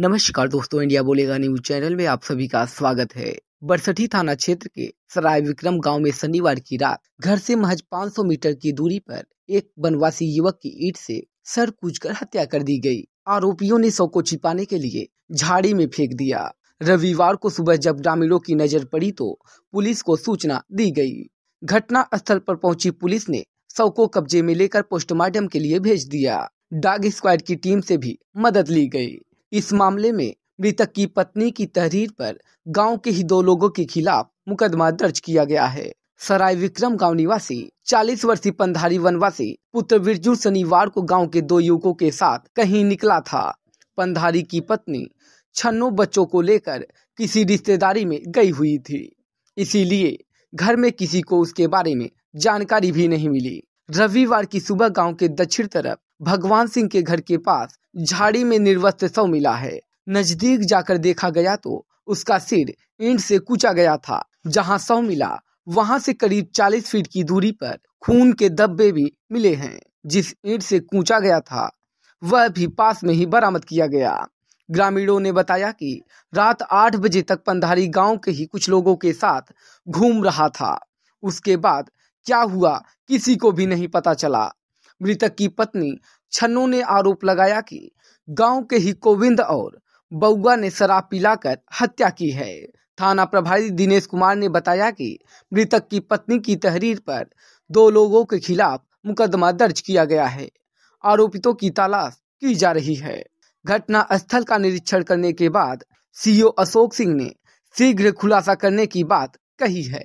नमस्कार दोस्तों इंडिया बोलेगा न्यूज चैनल में आप सभी का स्वागत है बरसठी थाना क्षेत्र के सराय विक्रम गांव में शनिवार की रात घर से महज 500 मीटर की दूरी पर एक वनवासी युवक की ईट से सर कर हत्या कर दी गई आरोपियों ने शव को छिपाने के लिए झाड़ी में फेंक दिया रविवार को सुबह जब ग्रामीणों की नजर पड़ी तो पुलिस को सूचना दी गई घटना स्थल पर पहुंची पुलिस ने शव को कब्जे में लेकर पोस्टमार्टम के लिए भेज दिया डाग स्क्वाड की टीम से भी मदद ली गई इस मामले में मृतक की पत्नी की तहरीर पर गांव के ही दो लोगों के खिलाफ मुकदमा दर्ज किया गया है सराय विक्रम गांव निवासी चालीस वर्षीय पंधारी वनवासी पुत्र बिरजू शनिवार को गांव के दो युवकों के साथ कहीं निकला था पंधारी की पत्नी छन्नों बच्चों को लेकर किसी रिश्तेदारी में गई हुई थी इसीलिए घर में किसी को उसके बारे में जानकारी भी नहीं मिली रविवार की सुबह गांव के दक्षिण तरफ भगवान सिंह के घर के पास झाड़ी में निर्वस्त्र शव मिला है नजदीक जाकर देखा गया तो उसका सिर ईंट से कूचा गया था जहां शव मिला वहां से करीब 40 फीट की दूरी पर खून के दब्बे भी मिले हैं जिस ईंट से कूचा गया था वह भी पास में ही बरामद किया गया ग्रामीणों ने बताया कि रात आठ बजे तक पंधारी गांव के ही कुछ लोगों के साथ घूम रहा था उसके बाद क्या हुआ किसी को भी नहीं पता चला मृतक की पत्नी छन्नू ने आरोप लगाया कि गांव के ही गोविंद और बउआ ने शराब पिलाकर हत्या की है थाना प्रभारी दिनेश कुमार ने बताया कि मृतक की पत्नी की तहरीर पर दो लोगों के खिलाफ मुकदमा दर्ज किया गया है आरोपितों की तलाश की जा रही है घटना स्थल का निरीक्षण करने के बाद सीओ अशोक सिंह ने शीघ्र खुलासा करने की बात कही है